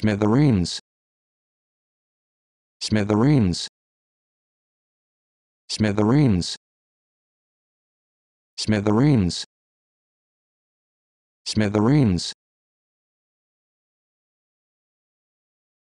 smithereens smithereens smithereens smithereens smithereens